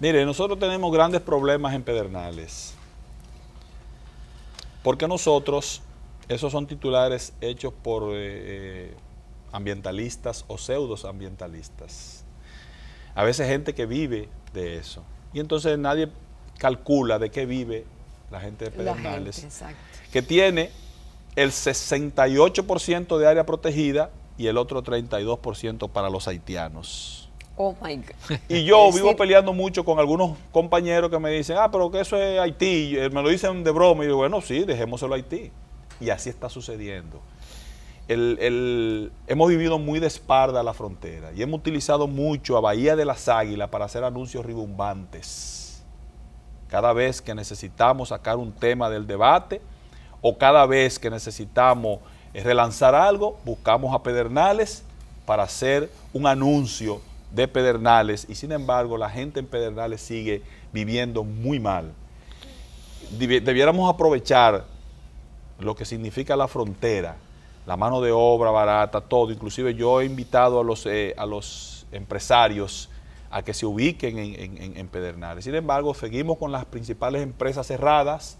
Mire, nosotros tenemos grandes problemas en Pedernales. Porque nosotros, esos son titulares hechos por eh, eh, ambientalistas o pseudosambientalistas, A veces gente que vive de eso. Y entonces nadie calcula de qué vive la gente de Pedernales. que tiene el 68% de área protegida y el otro 32% para los haitianos. Oh y yo vivo peleando mucho con algunos compañeros que me dicen, ah, pero que eso es Haití. Eh, me lo dicen de broma. Y yo, bueno, sí, dejémoselo a Haití. Y así está sucediendo. hemos vivido muy de espalda la frontera y hemos utilizado mucho a Bahía de las Águilas para hacer anuncios ridumbantes. Cada vez que necesitamos sacar un tema del debate o cada vez que necesitamos eh, relanzar algo, buscamos a Pedernales para hacer un anuncio de Pedernales y sin embargo la gente en Pedernales sigue viviendo muy mal. Debiéramos aprovechar lo que significa la frontera, la mano de obra barata, todo. Inclusive yo he invitado a los, eh, a los empresarios a que se ubiquen en, en Pedernales. Sin embargo, seguimos con las principales empresas cerradas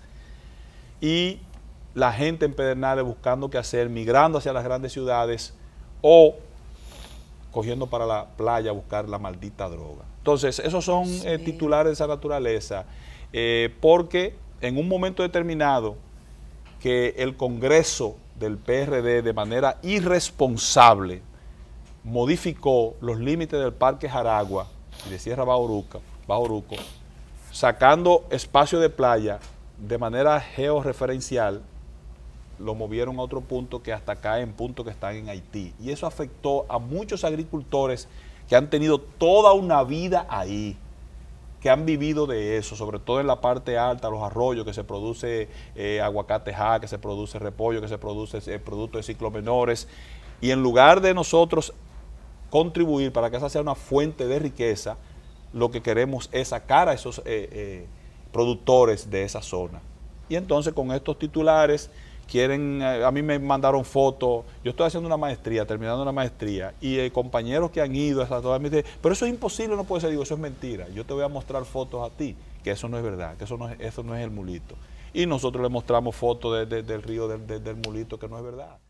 y la gente en Pedernales buscando qué hacer, migrando hacia las grandes ciudades o cogiendo para la playa a buscar la maldita droga. Entonces, esos son eh, titulares de esa naturaleza, eh, porque en un momento determinado que el Congreso del PRD de manera irresponsable modificó los límites del Parque Jaragua y de Sierra Bajoruca, Bajoruco, sacando espacio de playa de manera georreferencial lo movieron a otro punto que hasta acá, en punto que están en Haití. Y eso afectó a muchos agricultores que han tenido toda una vida ahí, que han vivido de eso, sobre todo en la parte alta, los arroyos, que se produce eh, aguacateja que se produce repollo, que se produce producto eh, producto de ciclos menores. Y en lugar de nosotros contribuir para que esa sea una fuente de riqueza, lo que queremos es sacar a esos eh, productores de esa zona. Y entonces con estos titulares quieren, eh, a mí me mandaron fotos, yo estoy haciendo una maestría, terminando una maestría, y eh, compañeros que han ido hasta todas mis pero eso es imposible, no puede ser, digo, eso es mentira, yo te voy a mostrar fotos a ti, que eso no es verdad, que eso no es, eso no es el mulito. Y nosotros le mostramos fotos de, del río del mulito, que no es verdad.